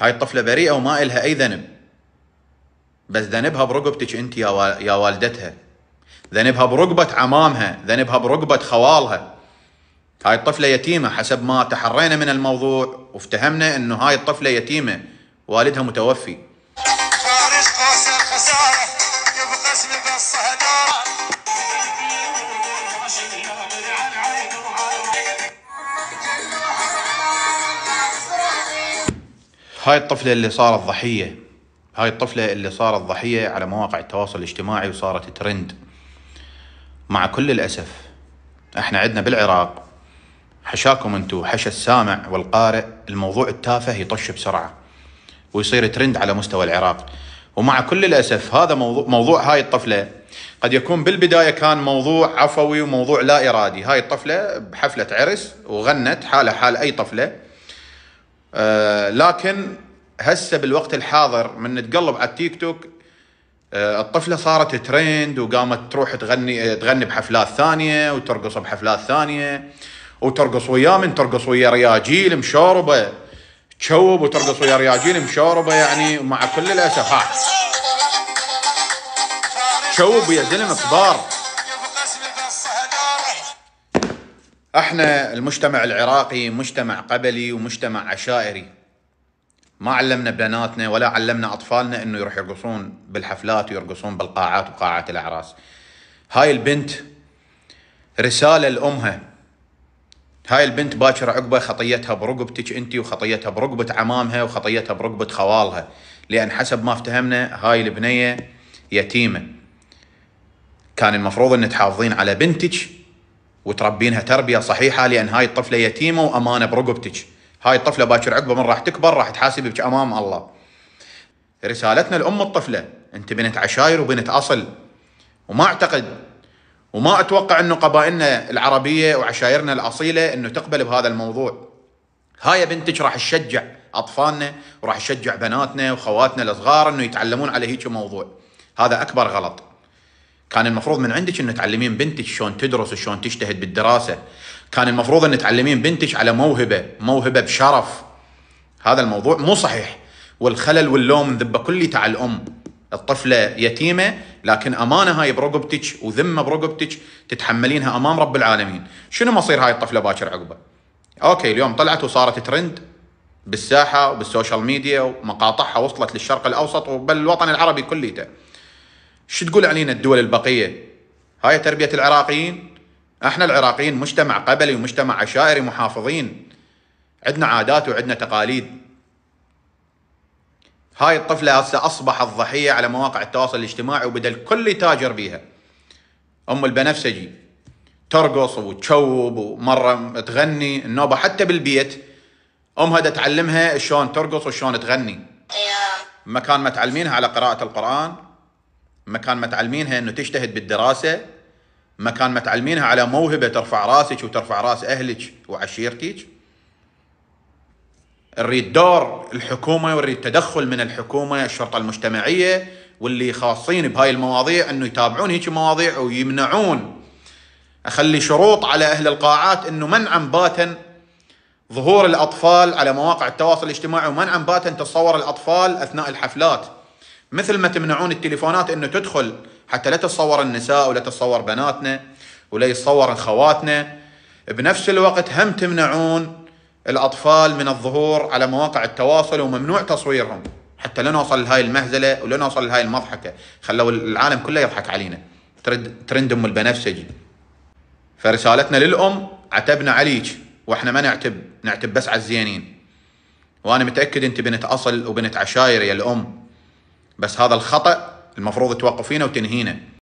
هاي الطفله بريئه وما إلها اي ذنب بس ذنبها برقبتك انت يا يا والدتها ذنبها برقبه عمامها ذنبها برقبه خوالها هاي الطفله يتيمه حسب ما تحرينا من الموضوع وافتهمنا انه هاي الطفله يتيمه والدها متوفي هاي الطفلة اللي صارت ضحية هاي الطفلة اللي صارت ضحية على مواقع التواصل الاجتماعي وصارت ترند مع كل الأسف احنا عندنا بالعراق حشاكم انتو حشا السامع والقارئ الموضوع التافه يطش بسرعة ويصير ترند على مستوى العراق ومع كل الأسف هذا موضوع, موضوع هاي الطفلة قد يكون بالبداية كان موضوع عفوي وموضوع لا إرادي هاي الطفلة بحفلة عرس وغنت حالة حال أي طفلة آه، لكن هسه بالوقت الحاضر من نتقلب على التيك توك آه، الطفله صارت ترند وقامت تروح تغني آه، تغني بحفلات ثانيه وترقص بحفلات ثانيه وترقص ويا من ترقص ويا رياجيل مشوربه تشوب وترقص ويا رياجيل مشوربه يعني مع كل الاسف ها تشوب ويا زلمه كبار احنا المجتمع العراقي مجتمع قبلي ومجتمع عشائري ما علمنا بناتنا ولا علمنا اطفالنا انه يروح يرقصون بالحفلات ويرقصون بالقاعات وقاعات الاعراس هاي البنت رساله لامها هاي البنت باكر عقبه خطيتها برقبتك انت وخطيتها برقبه عمامها وخطيتها برقبه خوالها لان حسب ما افتهمنا هاي البنيه يتيمه كان المفروض ان تحافظين على بنتك وتربينها تربيه صحيحه لان هاي الطفله يتيمه وامانه برقبتك هاي الطفله باكر عقبه من راح تكبر راح تحاسبك امام الله رسالتنا لام الطفله انت بنت عشاير وبنت اصل وما اعتقد وما اتوقع انه قبائلنا العربيه وعشايرنا الاصيله انه تقبل بهذا الموضوع هاي بنتك راح تشجع اطفالنا وراح تشجع بناتنا وخواتنا الصغار انه يتعلمون على هيك موضوع هذا اكبر غلط كان المفروض من عندك ان تعلمين بنتك شلون تدرس وشلون تجتهد بالدراسه كان المفروض ان تعلمين بنتك على موهبه موهبه بشرف هذا الموضوع مو صحيح والخلل واللوم ذبه كليته على الام الطفله يتيمه لكن امانه هاي برقبتك وذمه برقبتك تتحملينها امام رب العالمين شنو مصير هاي الطفله باكر عقبه اوكي اليوم طلعت وصارت ترند بالساحه وبالسوشيال ميديا ومقاطعها وصلت للشرق الاوسط وبل الوطن العربي كليته شو تقول علينا الدول البقية هاي تربية العراقيين احنا العراقيين مجتمع قبلي ومجتمع عشائري محافظين عندنا عادات وعندنا تقاليد هاي الطفلة هسه أصبحت ضحية على مواقع التواصل الاجتماعي وبدأ الكل يتاجر بيها أم البنفسجي ترقص وتشوب ومرة تغني النوبة حتى بالبيت أمها تعلمها شلون ترقص وشلون تغني مكان ما تعلمينها على قراءة القرآن مكان متعلمينها انه تجتهد بالدراسه مكان متعلمينها على موهبه ترفع راسك وترفع راس اهلك وعشيرتك نريد دور الحكومه ونريد تدخل من الحكومه الشرطه المجتمعيه واللي خاصين بهاي المواضيع انه يتابعون هيك مواضيع ويمنعون اخلي شروط على اهل القاعات انه منعا باتا ظهور الاطفال على مواقع التواصل الاجتماعي ومنعا باتا تصور الاطفال اثناء الحفلات مثل ما تمنعون التليفونات انه تدخل حتى لا تتصور النساء ولا تتصور بناتنا ولا يتصور خواتنا بنفس الوقت هم تمنعون الاطفال من الظهور على مواقع التواصل وممنوع تصويرهم حتى لا نوصل لهاي المهزله ولا نوصل لهاي المضحكه خلوا العالم كله يضحك علينا ترند ام البنفسجي فرسالتنا للام عتبنا عليك واحنا ما نعتب نعتب بس على الزينين وانا متاكد انت بنت اصل وبنت عشاير يا الام بس هذا الخطا المفروض توقفينه وتنهينه